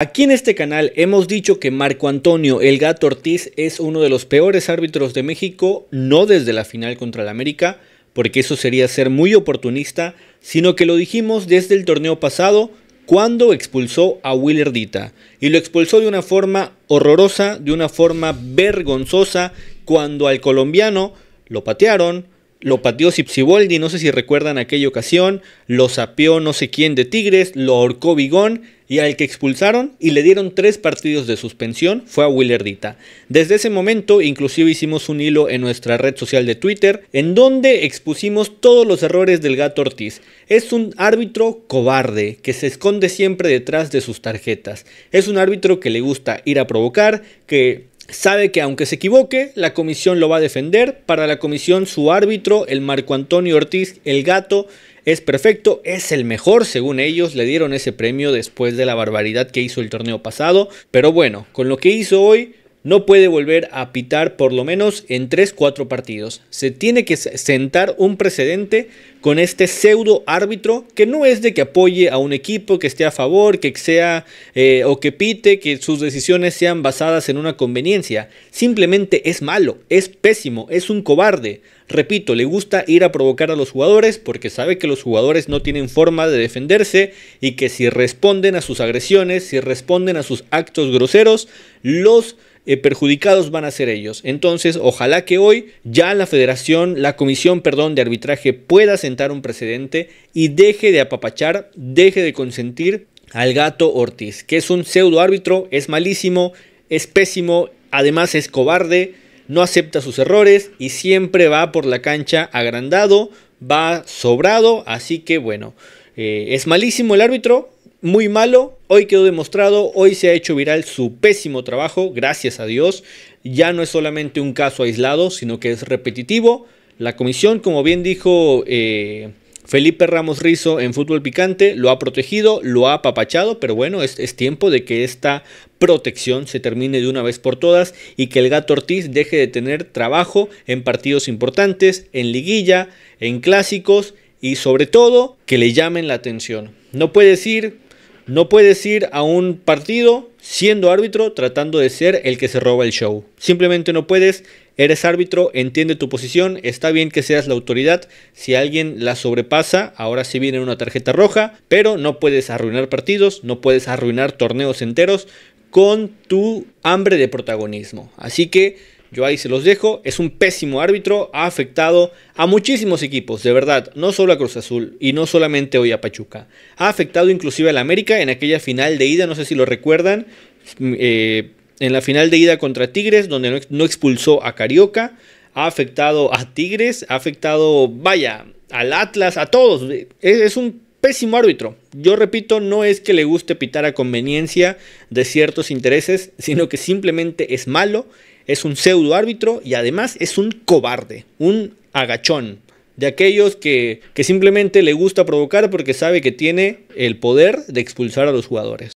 Aquí en este canal hemos dicho que Marco Antonio El Gato Ortiz es uno de los peores árbitros de México, no desde la final contra el América, porque eso sería ser muy oportunista, sino que lo dijimos desde el torneo pasado cuando expulsó a Willardita, Y lo expulsó de una forma horrorosa, de una forma vergonzosa, cuando al colombiano lo patearon, lo pateó Sipsiboldi, no sé si recuerdan aquella ocasión, lo sapeó no sé quién de Tigres, lo ahorcó Bigón y al que expulsaron y le dieron tres partidos de suspensión fue a Willerdita. Desde ese momento inclusive hicimos un hilo en nuestra red social de Twitter en donde expusimos todos los errores del gato Ortiz. Es un árbitro cobarde que se esconde siempre detrás de sus tarjetas. Es un árbitro que le gusta ir a provocar, que Sabe que aunque se equivoque, la comisión lo va a defender. Para la comisión, su árbitro, el Marco Antonio Ortiz, el gato, es perfecto, es el mejor, según ellos le dieron ese premio después de la barbaridad que hizo el torneo pasado, pero bueno, con lo que hizo hoy no puede volver a pitar por lo menos en 3-4 partidos. Se tiene que sentar un precedente con este pseudo árbitro que no es de que apoye a un equipo, que esté a favor, que sea eh, o que pite, que sus decisiones sean basadas en una conveniencia. Simplemente es malo, es pésimo, es un cobarde. Repito, le gusta ir a provocar a los jugadores porque sabe que los jugadores no tienen forma de defenderse y que si responden a sus agresiones, si responden a sus actos groseros, los eh, perjudicados van a ser ellos. Entonces, ojalá que hoy ya la federación, la comisión, perdón, de arbitraje pueda sentar un precedente y deje de apapachar, deje de consentir al gato Ortiz, que es un pseudo árbitro, es malísimo, es pésimo, además es cobarde, no acepta sus errores y siempre va por la cancha agrandado, va sobrado, así que bueno, eh, es malísimo el árbitro, muy malo, hoy quedó demostrado, hoy se ha hecho viral su pésimo trabajo, gracias a Dios, ya no es solamente un caso aislado, sino que es repetitivo. La comisión, como bien dijo eh, Felipe Ramos Rizo en Fútbol Picante, lo ha protegido, lo ha apapachado, pero bueno, es, es tiempo de que esta protección se termine de una vez por todas y que el gato Ortiz deje de tener trabajo en partidos importantes, en liguilla, en clásicos y sobre todo que le llamen la atención. No puede decir no puedes ir a un partido siendo árbitro tratando de ser el que se roba el show. Simplemente no puedes, eres árbitro, entiende tu posición, está bien que seas la autoridad, si alguien la sobrepasa, ahora sí viene una tarjeta roja, pero no puedes arruinar partidos, no puedes arruinar torneos enteros con tu hambre de protagonismo. Así que yo ahí se los dejo. Es un pésimo árbitro. Ha afectado a muchísimos equipos, de verdad. No solo a Cruz Azul y no solamente hoy a Pachuca. Ha afectado inclusive al América en aquella final de ida, no sé si lo recuerdan. Mm, eh, en la final de ida contra Tigres, donde no, expulsó a Carioca. Ha afectado a Tigres. Ha afectado, vaya, al Atlas, a todos. es un pésimo árbitro. Yo repito, no es que le guste pitar a conveniencia de ciertos intereses, sino que simplemente es malo es un pseudo árbitro y además es un cobarde, un agachón, de aquellos que, que simplemente le gusta provocar porque sabe que tiene el poder de expulsar a los jugadores.